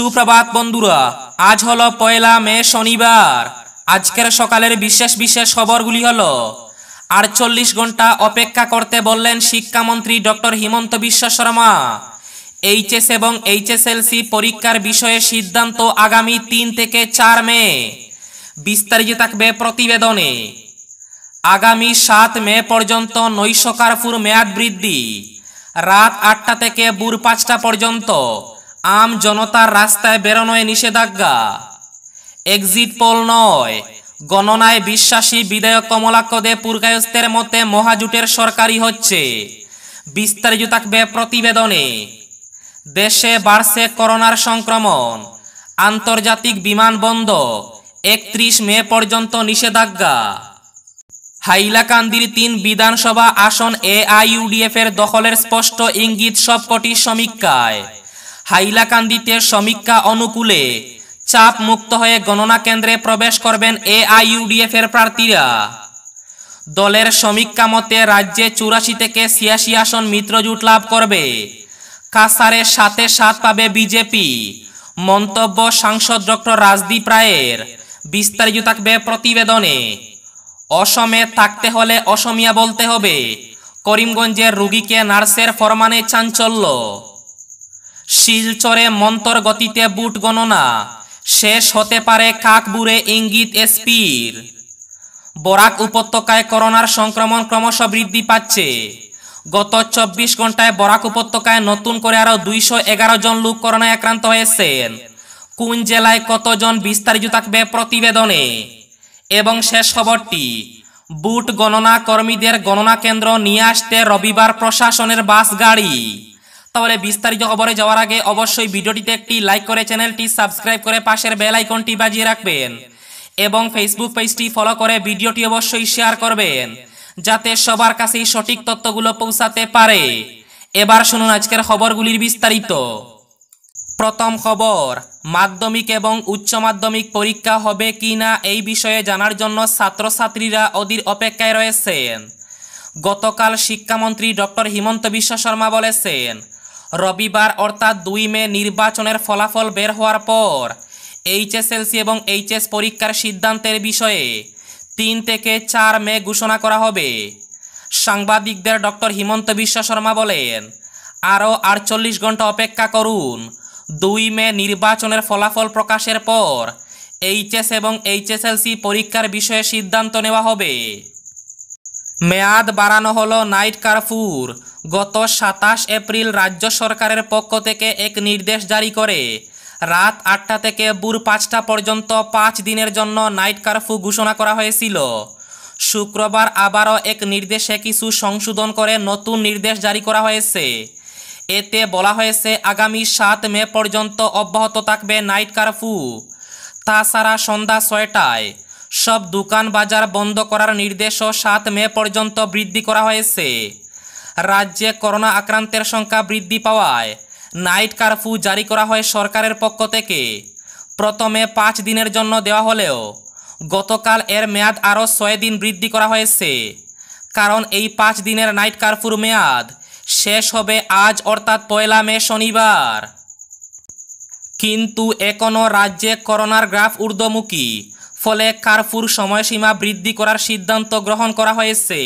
সুপ্রভাত বন্ধুরা আজ হলো পয়লা মে শনিবার আজকের সকালের বিশেষ বিশেষ খবরগুলি হলো আটচল্লিশ ঘন্টা অপেক্ষা করতে বললেন শিক্ষামন্ত্রী ডক্টর হিমন্ত বিশ্ব শর্মা এইচএস এবং এইচএসএলসি পরীক্ষার বিষয়ে সিদ্ধান্ত আগামী তিন থেকে চার মে বিস্তারিত থাকবে প্রতিবেদনে আগামী সাত মে পর্যন্ত নৈশ কারফুর মেয়াদ বৃদ্ধি রাত আটটা থেকে বুর পাঁচটা পর্যন্ত আম জনতার রাস্তায় বেরোনোয় নিষেধাজ্ঞা এক্সিট পোল নয় গণনায় বিশ্বাসী বিধায়ক কমলাক্ষ দে পুরকায়স্তের মতে মহাজুটের সরকারি হচ্ছে বিস্তারিত থাকবে প্রতিবেদনে দেশে বাড়ছে করোনার সংক্রমণ আন্তর্জাতিক বিমান বন্ধ একত্রিশ মে পর্যন্ত নিষেধাজ্ঞা হাইলাকান্দির তিন বিধানসভা আসন এআইইউডিএফ এর দখলের স্পষ্ট ইঙ্গিত সবকটি সমীক্ষায় হাইলাকান্দিতে সমীক্ষা অনুকূলে চাপ মুক্ত হয়ে গণনা কেন্দ্রে প্রবেশ করবেন এআইইউডিএফ এর প্রার্থীরা দলের সমীক্ষা মতে রাজ্যে চুরাশি থেকে ছিয়াশি আসন মিত্রজোট লাভ করবে কাসারে সাথে সাত পাবে বিজেপি মন্তব্য সাংসদ ডক্টর রাজদীপ রায়ের বিস্তারিত থাকবে প্রতিবেদনে অসমে থাকতে হলে অসমিয়া বলতে হবে করিমগঞ্জের রুগীকে নার্সের ফরমানে চাঞ্চল্য শিলচরে মন্তর গতিতে বুট গণনা শেষ হতে পারে কাকবুরে ইঙ্গিত এসপির বরাক উপত্যকায় করোনার সংক্রমণ ক্রমশ বৃদ্ধি পাচ্ছে গত চব্বিশ ঘন্টায় বরাক উপত্যকায় নতুন করে আরও দুইশো এগারো জন লোক করোনায় আক্রান্ত হয়েছেন কোন জেলায় কতজন বিস্তারিত থাকবে প্রতিবেদনে এবং শেষ খবরটি বুট গণনা কর্মীদের গণনা কেন্দ্র নিয়ে আসতে রবিবার প্রশাসনের বাস গাড়ি তাহলে বিস্তারিত খবরে যাওয়ার আগে অবশ্যই ভিডিওটিতে একটি লাইক করে চ্যানেলটি সাবস্ক্রাইব করে পাশের বেল আইকনটি বাজিয়ে রাখবেন এবং ফেসবুক পেজটি ফলো করে ভিডিওটি অবশ্যই শেয়ার করবেন যাতে সবার কাছেই সঠিক তথ্যগুলো পৌঁছাতে পারে এবার শুনুন আজকের খবরগুলির বিস্তারিত প্রথম খবর মাধ্যমিক এবং উচ্চ মাধ্যমিক পরীক্ষা হবে কি না এই বিষয়ে জানার জন্য ছাত্রছাত্রীরা অধীর অপেক্ষায় রয়েছেন গতকাল শিক্ষামন্ত্রী ডক্টর হিমন্ত বিশ্ব শর্মা বলেছেন রবিবার অর্থাৎ দুই মে নির্বাচনের ফলাফল বের হওয়ার পর এইচএসএলসি এবং এইচএস পরীক্ষার সিদ্ধান্তের বিষয়ে তিন থেকে চার মে ঘোষণা করা হবে সাংবাদিকদের ডক্টর হিমন্ত বিশ্ব শর্মা বলেন আরও আটচল্লিশ ঘন্টা অপেক্ষা করুন দুই মে নির্বাচনের ফলাফল প্রকাশের পর এইচএস এবং এইচএসএলসি পরীক্ষার বিষয়ে সিদ্ধান্ত নেওয়া হবে মেয়াদ বাড়ানো হলো নাইট কারফুর গত সাতাশ এপ্রিল রাজ্য সরকারের পক্ষ থেকে এক নির্দেশ জারি করে রাত আটটা থেকে বুর পাঁচটা পর্যন্ত পাঁচ দিনের জন্য নাইট কারফু ঘোষণা করা হয়েছিল শুক্রবার আবারও এক নির্দেশে কিছু সংশোধন করে নতুন নির্দেশ জারি করা হয়েছে এতে বলা হয়েছে আগামী সাত মে পর্যন্ত অব্যাহত থাকবে নাইট কারফু তাছাড়া সন্ধ্যা ছয়টায় সব দোকান বাজার বন্ধ করার নির্দেশও সাত মে পর্যন্ত বৃদ্ধি করা হয়েছে রাজ্যে করোনা আক্রান্তের সংখ্যা বৃদ্ধি পাওয়ায় নাইট কারফিউ জারি করা হয় সরকারের পক্ষ থেকে প্রথমে পাঁচ দিনের জন্য দেওয়া হলেও গতকাল এর মেয়াদ আরও ছয় দিন বৃদ্ধি করা হয়েছে কারণ এই পাঁচ দিনের নাইট কারফিউর মেয়াদ শেষ হবে আজ অর্থাৎ পয়লা মে শনিবার কিন্তু এখনও রাজ্যে করোনার গ্রাফ ঊর্ধ্বমুখী ফলে কারফুর সময়সীমা বৃদ্ধি করার সিদ্ধান্ত গ্রহণ করা হয়েছে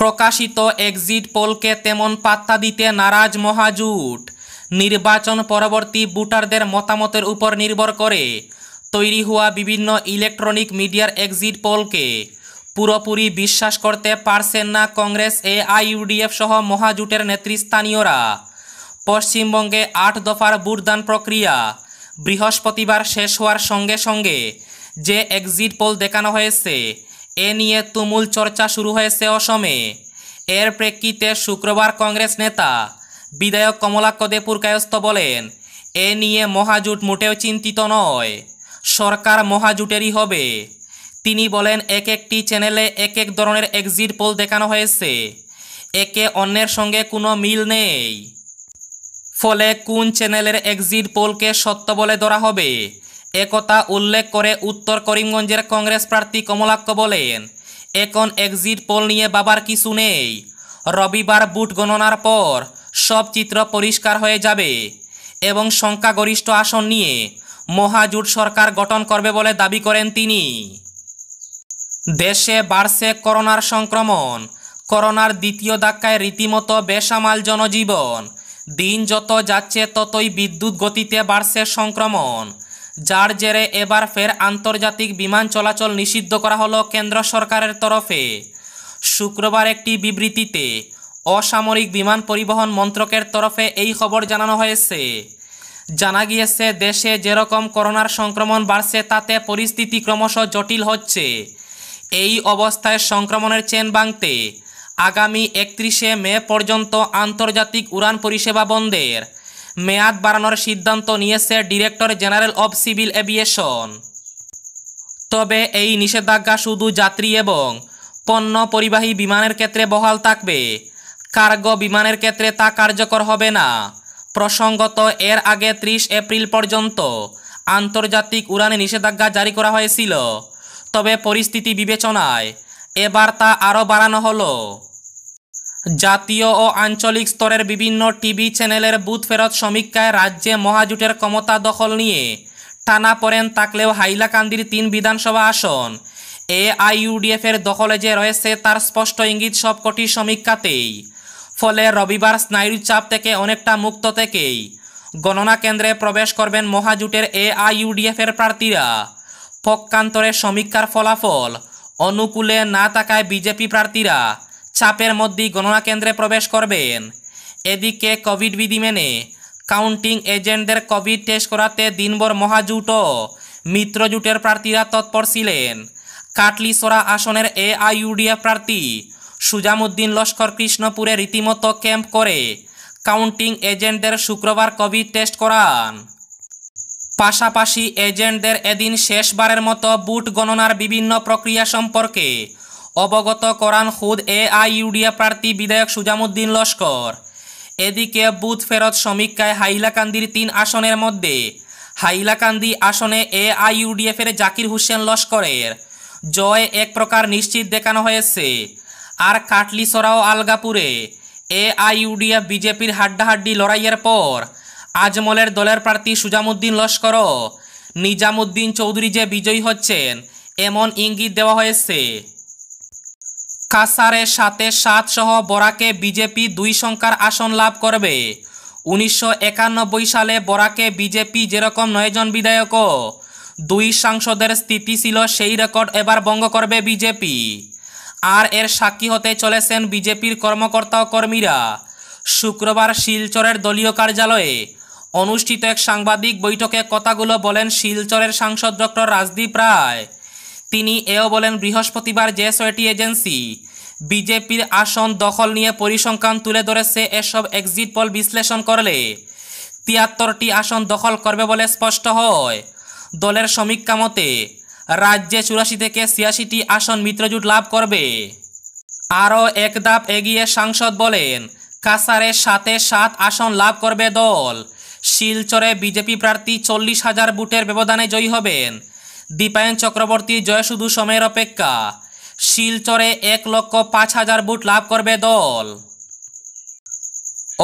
প্রকাশিত এক্সিট পোলকে তেমন পাত্তা দিতে নারাজ মহাজুট নির্বাচন পরবর্তী ভোটারদের মতামতের উপর নির্ভর করে তৈরি হওয়া বিভিন্ন ইলেকট্রনিক মিডিয়ার এক্সিট পোলকে পুরোপুরি বিশ্বাস করতে পারছেন না কংগ্রেস এ আইইউডিএফ সহ মহাজুটের নেতৃস্থানীয়রা পশ্চিমবঙ্গে আট দফার ভোটদান প্রক্রিয়া বৃহস্পতিবার শেষ হওয়ার সঙ্গে সঙ্গে যে এক্সিট পোল দেখানো হয়েছে এ নিয়ে তুমুল চর্চা শুরু হয়েছে অসমে এর প্রেক্ষিতে শুক্রবার কংগ্রেস নেতা বিধায়ক কদেপুর পুরকায়স্ত বলেন এ নিয়ে মহাজুট মোটেও চিন্তিত নয় সরকার মহাজোটেরই হবে তিনি বলেন এক একটি চ্যানেলে এক এক ধরনের এক্সিট পোল দেখানো হয়েছে একে অন্যের সঙ্গে কোনো মিল নেই ফলে কোন চ্যানেলের এক্সিট পোলকে সত্য বলে ধরা হবে একথা উল্লেখ করে উত্তর করিমগঞ্জের কংগ্রেস প্রার্থী কমলাক্ষ বলেন এখন এক্সিট পোল নিয়ে বাবার কিছু নেই রবিবার বুট গণনার পর সব চিত্র পরিষ্কার হয়ে যাবে এবং সংখ্যাগরিষ্ঠ আসন নিয়ে মহাজুট সরকার গঠন করবে বলে দাবি করেন তিনি দেশে বাড়ছে করোনার সংক্রমণ করোনার দ্বিতীয় ধাক্কায় রীতিমতো বেসামাল জনজীবন দিন যত যাচ্ছে ততই বিদ্যুৎ গতিতে বাড়ছে সংক্রমণ যার জেরে এবার ফের আন্তর্জাতিক বিমান চলাচল নিষিদ্ধ করা হলো কেন্দ্র সরকারের তরফে শুক্রবার একটি বিবৃতিতে অসামরিক বিমান পরিবহন মন্ত্রকের তরফে এই খবর জানানো হয়েছে জানা গিয়েছে দেশে যেরকম করোনার সংক্রমণ বাড়ছে তাতে পরিস্থিতি ক্রমশ জটিল হচ্ছে এই অবস্থায় সংক্রমণের চেন বাংতে আগামী একত্রিশে মে পর্যন্ত আন্তর্জাতিক উড়ান পরিষেবা বন্ধের মেয়াদ বাড়ানোর সিদ্ধান্ত নিয়েছে director general of civil aviation তবে এই নিষেধাজ্ঞা শুধু যাত্রী এবং পণ্য পরিবাহী বিমানের ক্ষেত্রে বহাল থাকবে কার্গো বিমানের ক্ষেত্রে তা কার্যকর হবে না প্রসঙ্গত এর আগে ত্রিশ এপ্রিল পর্যন্ত আন্তর্জাতিক উড়ানে নিষেধাজ্ঞা জারি করা হয়েছিল তবে পরিস্থিতি বিবেচনায় এবার তা আরও বাড়ানো হলো জাতীয় ও আঞ্চলিক স্তরের বিভিন্ন টিভি চ্যানেলের বুথ ফেরত সমীক্ষায় রাজ্যে মহাজুটের ক্ষমতা দখল নিয়ে টানা পড়েন তাকলেও হাইলাকান্দির তিন বিধানসভা আসন এআইইউডিএফের দখলে যে রয়েছে তার স্পষ্ট ইঙ্গিত সবকটি সমীক্ষাতেই ফলে রবিবার স্নায়ুর চাপ থেকে অনেকটা মুক্ত থেকেই গণনা কেন্দ্রে প্রবেশ করবেন মহাজোটের এআইইউডিএফের প্রার্থীরা পক্ষান্তরে সমীক্ষার ফলাফল অনুকূলে না থাকায় বিজেপি প্রার্থীরা চাপের মধ্যেই গণনা কেন্দ্রে প্রবেশ করবেন এদিকে কোভিড বিধি মেনে কাউন্টিং এজেন্টদের কোভিড টেস্ট করাতে দিনভর মহাজুট মিত্রজুটের প্রার্থীরা তৎপর ছিলেন কাটলিসোরা আসনের এআইইউডিএফ প্রার্থী সুজামুদ্দিন লস্কর কৃষ্ণপুরে রীতিমতো ক্যাম্প করে কাউন্টিং এজেন্টদের শুক্রবার কোভিড টেস্ট করান পাশাপাশি এজেন্টদের এদিন শেষবারের মতো বুট গণনার বিভিন্ন প্রক্রিয়া সম্পর্কে অবগত করান খুদ এ আই ইউডিএফ প্রার্থী বিধায়ক সুজামুদ্দিন লস্কর এদিকে বুথ ফেরত সমীক্ষায় হাইলাকান্দির তিন আসনের মধ্যে হাইলাকান্দি আসনে এ আই ইউডিএফের জাকির হুসেন লস্করের জয় এক প্রকার নিশ্চিত দেখানো হয়েছে আর কাটলিসরাও আলগাপুরে এ আই ইউডিএফ বিজেপির হাড্ডাহাড্ডি লড়াইয়ের পর আজমলের দলের প্রার্থী সুজামুদ্দিন লস্করও নিজামুদ্দিন চৌধুরী যে বিজয়ী হচ্ছেন এমন ইঙ্গিত দেওয়া হয়েছে কাসারের সাথে সাত সহ বরাকে বিজেপি দুই সংখ্যার আসন লাভ করবে উনিশশো সালে বরাকে বিজেপি যেরকম নয়জন বিধায়ক দুই সাংসদের স্থিতি ছিল সেই রেকর্ড এবার ভঙ্গ করবে বিজেপি আর এর সাক্ষী হতে চলেছেন বিজেপির কর্মকর্তা ও কর্মীরা শুক্রবার শিলচরের দলীয় কার্যালয়ে অনুষ্ঠিত এক সাংবাদিক বৈঠকে কথাগুলো বলেন শিলচরের সাংসদ ডক্টর রাজদীপ রায় তিনি এও বলেন বৃহস্পতিবার যে ছয়টি এজেন্সি বিজেপির আসন দখল নিয়ে পরিসংখ্যান তুলে ধরেছে এসব এক্সিট পল বিশ্লেষণ করলে তিয়াত্তরটি আসন দখল করবে বলে স্পষ্ট হয় দলের সমীক্ষা মতে রাজ্যে চুরাশি থেকে ছিয়াশিটি আসন মিত্রজোট লাভ করবে আরও এক ধাপ এগিয়ে সাংসদ বলেন কাসারে সাথে সাত আসন লাভ করবে দল শিলচরে বিজেপি প্রার্থী চল্লিশ হাজার বুটের ব্যবধানে জয়ী হবেন দীপায়ন চক্রবর্তী জয় শুধু সময়ের অপেক্ষা শিলচরে এক লক্ষ পাঁচ হাজার বুট লাভ করবে দল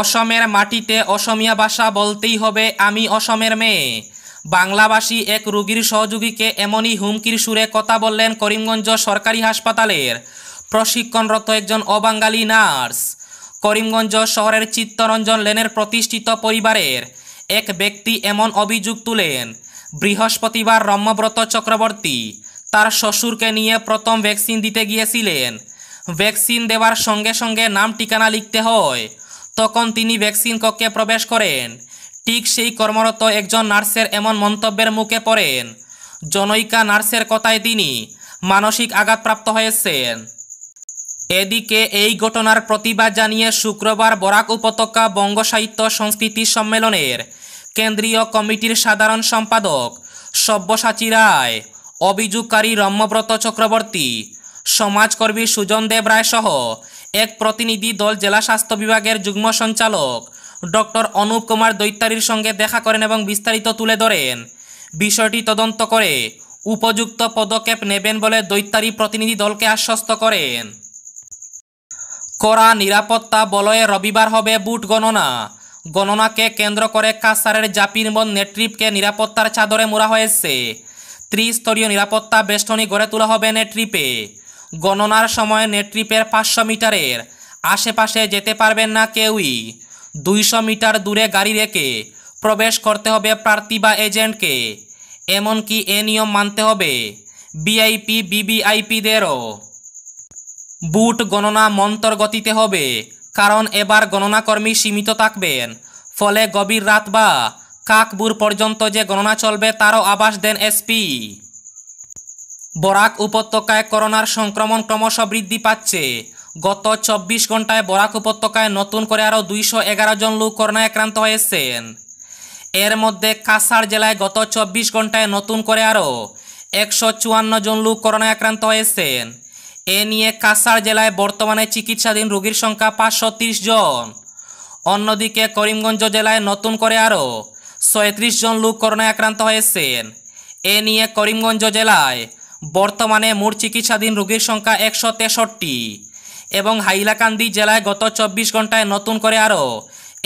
অসমের মাটিতে অসমিয়া ভাষা বলতেই হবে আমি অসমের মেয়ে বাংলাভাষী এক রুগীর সহযোগীকে এমনই হুমকির সুরে কথা বললেন করিমগঞ্জ সরকারি হাসপাতালের প্রশিক্ষণরত একজন অবাঙ্গালী নার্স করিমগঞ্জ শহরের চিত্তরঞ্জন লেনের প্রতিষ্ঠিত পরিবারের এক ব্যক্তি এমন অভিযোগ তুলেন বৃহস্পতিবার রম্যব্রত চক্রবর্তী তার শ্বশুরকে নিয়ে প্রথম ভ্যাকসিন দিতে গিয়েছিলেন ভ্যাকসিন দেওয়ার সঙ্গে সঙ্গে নাম ঠিকানা লিখতে হয় তখন তিনি ভ্যাকসিন কক্ষে প্রবেশ করেন ঠিক সেই কর্মরত একজন নার্সের এমন মন্তব্যের মুখে পড়েন জনৈকা নার্সের কথায় তিনি মানসিক আঘাতপ্রাপ্ত হয়েছেন এদিকে এই ঘটনার প্রতিবাদ জানিয়ে শুক্রবার বরাক উপত্যকা বঙ্গ সাহিত্য সংস্কৃতি সম্মেলনের কেন্দ্রীয় কমিটির সাধারণ সম্পাদক সব্যসাচী রায় অভিযোগকারী রম্যব্রত চক্রবর্তী সমাজকর্মী সুজন দেব রায়সহ এক প্রতিনিধি দল জেলা স্বাস্থ্য বিভাগের যুগ্ম সঞ্চালক ডক্টর অনুপ কুমার দৈত্যারির সঙ্গে দেখা করেন এবং বিস্তারিত তুলে ধরেন বিষয়টি তদন্ত করে উপযুক্ত পদক্ষেপ নেবেন বলে দৈত্যারি প্রতিনিধি দলকে আশ্বস্ত করেন করা নিরাপত্তা বলয়ে রবিবার হবে বুট গণনা গণনাকে কেন্দ্র করে কাসারের জাপির মন নেট্রিপকে নিরাপত্তার চাদরে মোড়া হয়েছে ত্রিস্তরীয় নিরাপত্তা বেষ্টনী গড়ে তোলা হবে নেট্রিপে গণনার সময় নেট্রিপের পাঁচশো মিটারের আশেপাশে যেতে পারবেন না কেউই দুইশো মিটার দূরে গাড়ি রেখে প্রবেশ করতে হবে প্রার্থী বা এজেন্টকে এমনকি এ নিয়ম মানতে হবে বিআইপি বিবিআইপিদেরও বুট গণনা মন্তর গতিতে হবে কারণ এবার গণনাকর্মী সীমিত থাকবেন ফলে গভীর রাত বা কাকবুর পর্যন্ত যে গণনা চলবে তারও আবাস দেন এসপি বরাক উপত্যকায় করোনার সংক্রমণ ক্রমশ বৃদ্ধি পাচ্ছে গত চব্বিশ ঘন্টায় বরাক উপত্যকায় নতুন করে আরও দুইশো এগারো জন লোক করোনায় আক্রান্ত হয়েছেন এর মধ্যে কাসার জেলায় গত চব্বিশ ঘন্টায় নতুন করে আরও একশো চুয়ান্ন জন লোক করোনায় আক্রান্ত হয়েছেন এ নিয়ে কাছাড় জেলায় বর্তমানে চিকিৎসাধীন রোগীর সংখ্যা পাঁচশো জন অন্যদিকে করিমগঞ্জ জেলায় নতুন করে আরও ছয়ত্রিশ জন লোক করোনায় আক্রান্ত হয়েছেন এ নিয়ে করিমগঞ্জ জেলায় বর্তমানে মোট চিকিৎসাধীন রোগীর সংখ্যা একশো তেষট্টি এবং হাইলাকান্দি জেলায় গত চব্বিশ ঘন্টায় নতুন করে আরও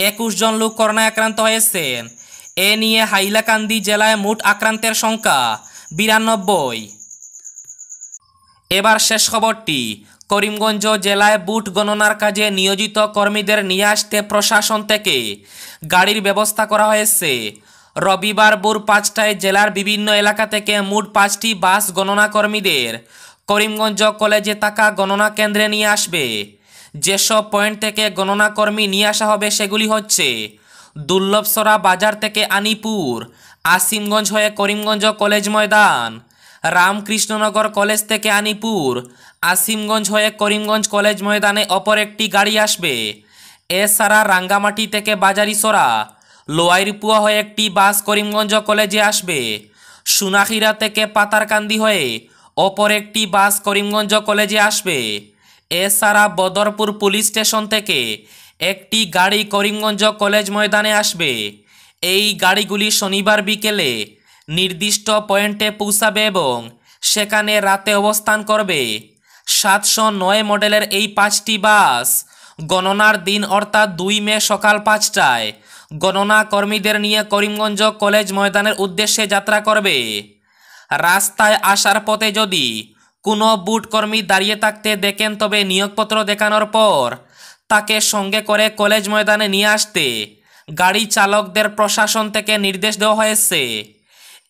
একুশ জন লোক করোনায় আক্রান্ত হয়েছেন এ নিয়ে হাইলাকান্দি জেলায় মোট আক্রান্তের সংখ্যা বিরানব্বই এবার শেষ খবরটি করিমগঞ্জ জেলায় বুট গণনার কাজে নিয়োজিত কর্মীদের নিয়ে আসতে প্রশাসন থেকে গাড়ির ব্যবস্থা করা হয়েছে রবিবার ভোর পাঁচটায় জেলার বিভিন্ন এলাকা থেকে মোট পাঁচটি বাস গণনা কর্মীদের করিমগঞ্জ কলেজে থাকা গণনা কেন্দ্রে নিয়ে আসবে যেসব পয়েন্ট থেকে গণনা কর্মী নিয়ে আসা হবে সেগুলি হচ্ছে দুর্লভসরা বাজার থেকে আনিপুর আসিমগঞ্জ হয়ে করিমগঞ্জ কলেজ ময়দান রামকৃষ্ণনগর কলেজ থেকে আনিপুর আসিমগঞ্জ হয়ে করিমগঞ্জ কলেজ ময়দানে অপর একটি গাড়ি আসবে এছাড়া রাঙ্গামাটি থেকে বাজারিসরা লোয়াইরপুয়া হয়ে একটি বাস করিমগঞ্জ কলেজে আসবে সোনাহিরা থেকে পাতারকান্দি হয়ে অপর একটি বাস করিমগঞ্জ কলেজে আসবে এছাড়া বদরপুর পুলিশ স্টেশন থেকে একটি গাড়ি করিমগঞ্জ কলেজ ময়দানে আসবে এই গাড়িগুলি শনিবার বিকেলে নির্দিষ্ট পয়েন্টে পৌঁছাবে এবং সেখানে রাতে অবস্থান করবে সাতশো নয় মডেলের এই পাঁচটি বাস গণনার দিন অর্থাৎ দুই মে সকাল পাঁচটায় গণনা কর্মীদের নিয়ে করিমগঞ্জ কলেজ ময়দানের উদ্দেশ্যে যাত্রা করবে রাস্তায় আসার পথে যদি কোনো বুট কর্মী দাঁড়িয়ে থাকতে দেখেন তবে নিয়োগপত্র দেখানোর পর তাকে সঙ্গে করে কলেজ ময়দানে নিয়ে আসতে গাড়ি চালকদের প্রশাসন থেকে নির্দেশ দেওয়া হয়েছে